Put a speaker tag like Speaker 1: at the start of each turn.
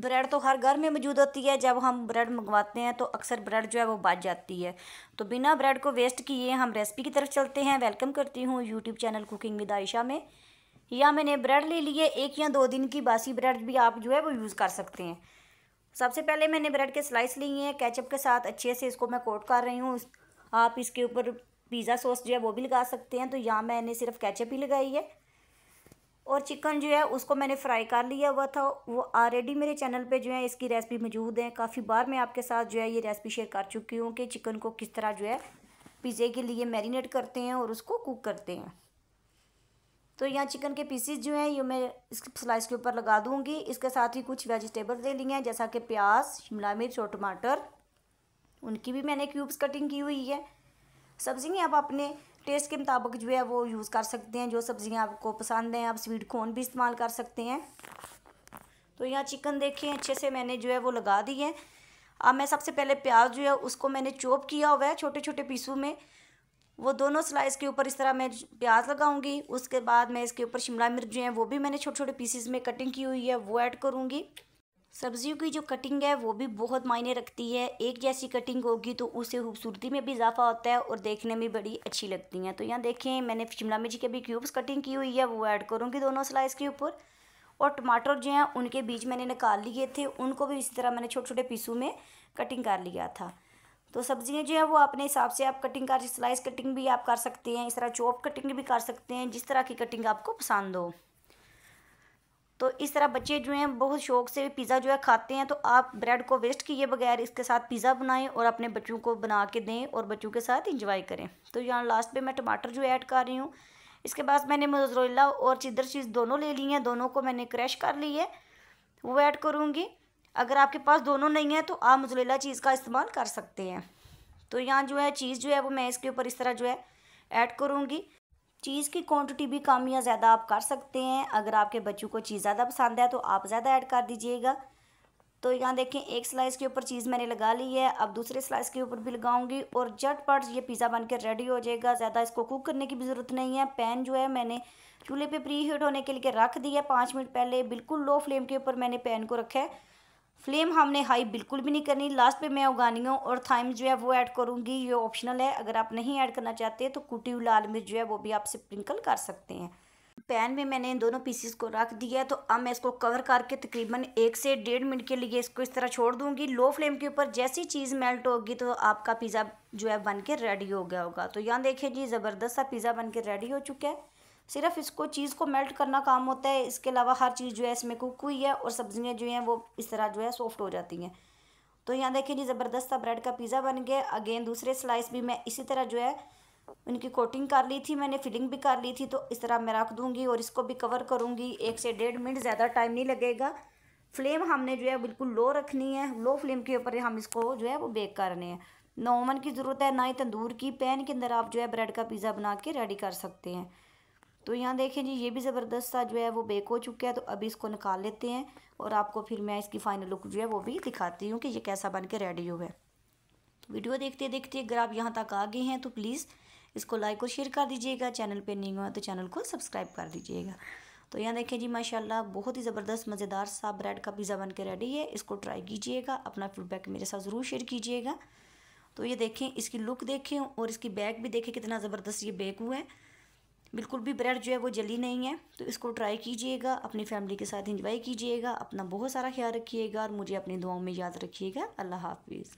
Speaker 1: bread तो हर घर में मौजूद होती है जब हम ब्रेड मंगवाते हैं तो अक्सर ब्रेड जो है वो बच जाती है तो बिना ब्रेड को वेस्ट किए हम रेसिपी की तरफ चलते हैं वेलकम करती हूँ YouTube channel cooking with Ayesha में या मैंने ब्रेड ले लिए एक या दो दिन की बासी ब्रेड भी आप जो है वो यूज़ कर सकते हैं सबसे पहले मैंने ब्रेड के स्लाइस लिए हैं कैचअप के साथ अच्छे से इसको मैं कोट कर रही हूँ आप इसके ऊपर पिज़्ज़ा सॉस जो है वो भी लगा सकते हैं तो यहाँ मैंने सिर्फ कैचअप ही लगाई है और चिकन जो है उसको मैंने फ्राई कर लिया हुआ था वो ऑलरेडी मेरे चैनल पे जो है इसकी रेसिपी मौजूद है काफ़ी बार मैं आपके साथ जो है ये रेसिपी शेयर कर चुकी हूँ कि चिकन को किस तरह जो है पिज़्ज़े के लिए मैरिनेट करते हैं और उसको कुक करते हैं तो यहाँ चिकन के पीसीस जो हैं ये मैं इस स्लाइस के ऊपर लगा दूँगी इसके साथ ही कुछ वेजिटेबल्स ले लिए हैं जैसा कि प्याज शिमला मिर्च और टमाटर उनकी भी मैंने क्यूब्स कटिंग की हुई है सब्ज़ी आप अपने टेस्ट के मुताबिक जो है वो यूज़ कर सकते हैं जो सब्ज़ियाँ आपको पसंद हैं आप स्वीट कॉर्न भी इस्तेमाल कर सकते हैं तो यहाँ चिकन देखें अच्छे से मैंने जो है वो लगा दी है अब मैं सबसे पहले प्याज जो है उसको मैंने चॉप किया हुआ है छोटे छोटे पीसों में वो दोनों स्लाइस के ऊपर इस तरह मैं प्याज लगाऊंगी उसके बाद मैं इसके ऊपर शिमला मिर्च जो है वो भी मैंने छोटे छोटे पीसीज में कटिंग की हुई है वो ऐड करूँगी सब्जियों की जो कटिंग है वो भी बहुत मायने रखती है एक जैसी कटिंग होगी तो उससे खूबसूरती में भी इजाफा होता है और देखने में बड़ी अच्छी लगती हैं तो यहाँ देखें मैंने शिमला मिर्च के भी क्यूब्स कटिंग की हुई है वो ऐड करूँगी दोनों स्लाइस के ऊपर और टमाटर जो हैं उनके बीच मैंने निकाल लिए थे उनको भी इसी तरह मैंने छोटे छोटे पीसों में कटिंग कर लिया था तो सब्जियाँ जो हैं वो अपने हिसाब से आप कटिंग कर स्लाइस कटिंग भी आप कर सकते हैं इस तरह चॉप कटिंग भी कर सकते हैं जिस तरह की कटिंग आपको पसंद हो तो इस तरह बच्चे जो हैं बहुत शौक से पिज़्ज़ा जो है खाते हैं तो आप ब्रेड को वेस्ट किए बगैर इसके साथ पिज़्ज़ा बनाएं और अपने बच्चों को बना के दें और बच्चों के साथ इंजॉय करें तो यहाँ लास्ट पे मैं टमाटर जो ऐड कर रही हूँ इसके बाद मैंने मोजरेला और चिदर चीज़ दोनों ले ली हैं दोनों को मैंने क्रैश कर ली है वो ऐड करूँगी अगर आपके पास दोनों नहीं है तो आप मोजरेला चीज़ का इस्तेमाल कर सकते हैं तो यहाँ जो है चीज़ जो है वो मैं इसके ऊपर इस तरह जो है ऐड करूँगी चीज़ की क्वांटिटी भी कम या ज़्यादा आप कर सकते हैं अगर आपके बच्चों को चीज़ ज़्यादा पसंद है तो आप ज़्यादा ऐड कर दीजिएगा तो यहाँ देखें एक स्लाइस के ऊपर चीज़ मैंने लगा ली है अब दूसरे स्लाइस के ऊपर भी लगाऊंगी और झटपट ये पिज़्ज़ा बनकर रेडी हो जाएगा ज़्यादा इसको कुक करने की भी ज़रूरत नहीं है पैन जो है मैंने चूल्हे पे प्री हीट होने के लिए रख दिया पाँच मिनट पहले बिल्कुल लो फ्लेम के ऊपर मैंने पैन को रखा है फ्लेम हमने हाई बिल्कुल भी नहीं करनी लास्ट पे मैं उगानी हूँ और थाइम जो है वो ऐड करूँगी ये ऑप्शनल है अगर आप नहीं ऐड करना चाहते तो कुटी लाल मिर्च जो है वो भी आप स्प्रिंकल कर सकते हैं पैन में मैंने इन दोनों पीसीस को रख दिया है तो अब मैं इसको कवर करके तकरीबन एक से डेढ़ मिनट के लिए इसको इस तरह छोड़ दूंगी लो फ्लेम के ऊपर जैसी चीज़ मेल्ट होगी तो आपका पिज़्ज़ा जो है बन के रेडी हो गया होगा तो यहाँ देखिए जी ज़बरदस्त सा पिज़्ज़ा बन के रेडी हो चुका है सिर्फ इसको चीज़ को मेल्ट करना काम होता है इसके अलावा हर चीज़ जो है इसमें कुक हुई है और सब्जियाँ जो हैं वो इस तरह जो है सॉफ्ट हो जाती हैं तो यहाँ देखिए जी ज़बरदस्त सा ब्रेड का पिज़्ज़ा बन गया अगेन दूसरे स्लाइस भी मैं इसी तरह जो है उनकी कोटिंग कर ली थी मैंने फिलिंग भी कर ली थी तो इस तरह मैं रख दूँगी और इसको भी कवर करूँगी एक से डेढ़ मिनट ज़्यादा टाइम नहीं लगेगा फ्लेम हमने जो है बिल्कुल लो रखनी है लो फ्लेम के ऊपर हम इसको जो है वो बेक करने हैं ना ओवन की ज़रूरत है ना ही तंदूर की पैन के अंदर आप जो है ब्रेड का पिज़्ज़ा बना के रेडी कर सकते हैं तो यहाँ देखें जी ये भी ज़बरदस्त सा जो है वो बेक हो चुका है तो अभी इसको निकाल लेते हैं और आपको फिर मैं इसकी फ़ाइनल लुक जो है वो भी दिखाती हूँ कि ये कैसा बन के रेडी हुआ है वीडियो देखते देखते अगर आप यहाँ तक आ गए हैं तो प्लीज़ इसको लाइक और शेयर कर दीजिएगा चैनल पर नहीं हुआ तो चैनल को सब्सक्राइब कर दीजिएगा तो यहाँ देखें जी माशाल्लाह बहुत ही ज़बरदस्त मज़ेदार सा ब्रेड का पिज़्ज़ा बन के रेडी है इसको ट्राई कीजिएगा अपना फीडबैक मेरे साथ ज़रूर शेयर कीजिएगा तो ये देखें इसकी लुक देखें और इसकी बैग भी देखें कितना ज़बरदस्त ये बैग हुआ है बिल्कुल भी ब्रेड जो है वो जली नहीं है तो इसको ट्राई कीजिएगा अपनी फैमिली के साथ इंजॉय कीजिएगा अपना बहुत सारा ख्याल रखिएगा और मुझे अपनी दुआओं में याद रखिएगा अल्लाह हाफिज़